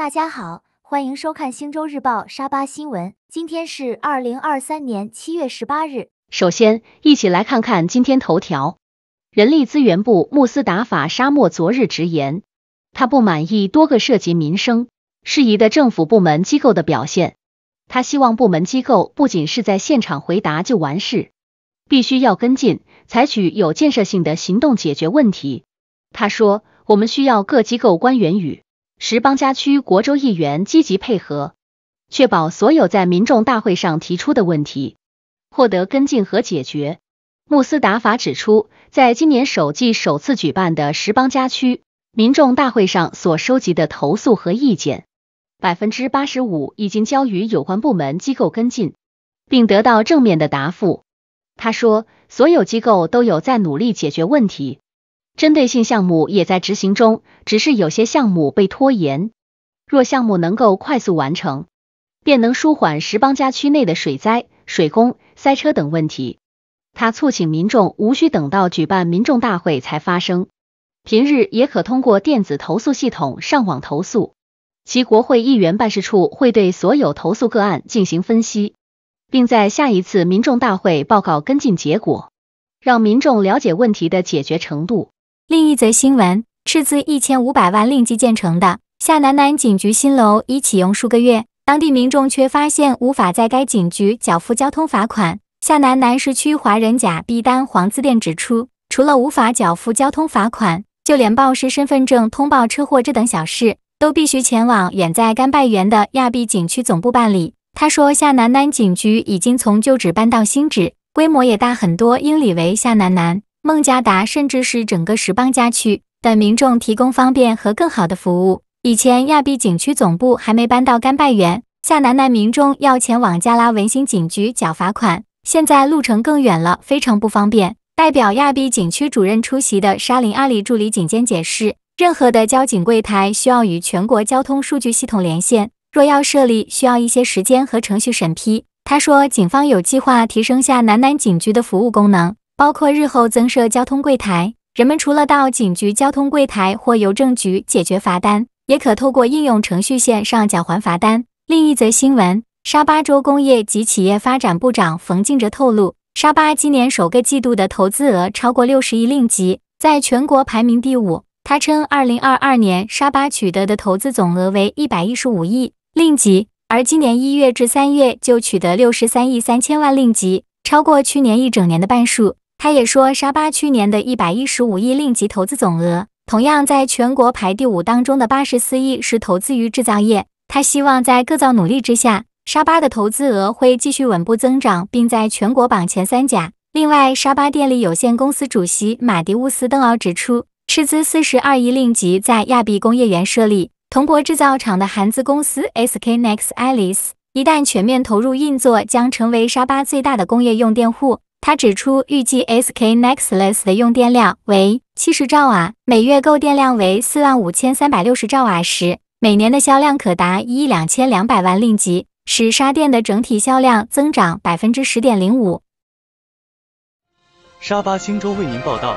大家好，欢迎收看《星洲日报》沙巴新闻。今天是二零二三年七月十八日。首先，一起来看看今天头条。人力资源部穆斯达法沙漠昨日直言，他不满意多个涉及民生事宜的政府部门机构的表现。他希望部门机构不仅是在现场回答就完事，必须要跟进，采取有建设性的行动解决问题。他说：“我们需要各机构官员与。”石邦加区国州议员积极配合，确保所有在民众大会上提出的问题获得跟进和解决。穆斯达法指出，在今年首季首次举办的石邦加区民众大会上所收集的投诉和意见，百分之八十五已经交予有关部门机构跟进，并得到正面的答复。他说，所有机构都有在努力解决问题。针对性项目也在执行中，只是有些项目被拖延。若项目能够快速完成，便能舒缓十邦家区内的水灾、水工、塞车等问题。他促请民众无需等到举办民众大会才发生，平日也可通过电子投诉系统上网投诉。其国会议员办事处会对所有投诉个案进行分析，并在下一次民众大会报告跟进结果，让民众了解问题的解决程度。另一则新闻：斥资一千五百万令计建成的夏南南警局新楼已启用数个月，当地民众却发现无法在该警局缴付交通罚款。夏南南市区华人甲 B 单黄自店指出，除了无法缴付交通罚款，就连报失身份证、通报车祸这等小事，都必须前往远在甘拜园的亚庇景区总部办理。他说，夏南南警局已经从旧址搬到新址，规模也大很多。英里为夏南南。孟加达，甚至是整个十邦加区的民众提供方便和更好的服务。以前亚庇景区总部还没搬到甘拜园，下南南民众要前往加拉文兴警局缴罚款，现在路程更远了，非常不方便。代表亚庇景区主任出席的沙林阿里助理警监解释，任何的交警柜台需要与全国交通数据系统连线，若要设立，需要一些时间和程序审批。他说，警方有计划提升下南南警局的服务功能。包括日后增设交通柜台，人们除了到警局、交通柜台或邮政局解决罚单，也可透过应用程序线上缴还罚单。另一则新闻，沙巴州工业及企业发展部长冯静哲透露，沙巴今年首个季度的投资额超过六十亿令吉，在全国排名第五。他称，二零二二年沙巴取得的投资总额为一百一十五亿令吉，而今年一月至三月就取得六十三亿三千万令吉，超过去年一整年的半数。他也说，沙巴去年的一百一十五亿令吉投资总额，同样在全国排第五当中的八十四亿是投资于制造业。他希望在各造努力之下，沙巴的投资额会继续稳步增长，并在全国榜前三甲。另外，沙巴电力有限公司主席马迪乌斯登奥指出，斥资四十二亿令吉在亚庇工业园设立铜箔制造厂的韩资公司 S K Nex Alice，一旦全面投入运作，将成为沙巴最大的工业用电户。他指出，预计 SK Nexles 的用电量为七十兆瓦，每月购电量为四万五千三百六十兆瓦时，每年的销量可达一两千两百万令吉，使沙电的整体销量增长百分之十点零五。沙巴星洲为您报道。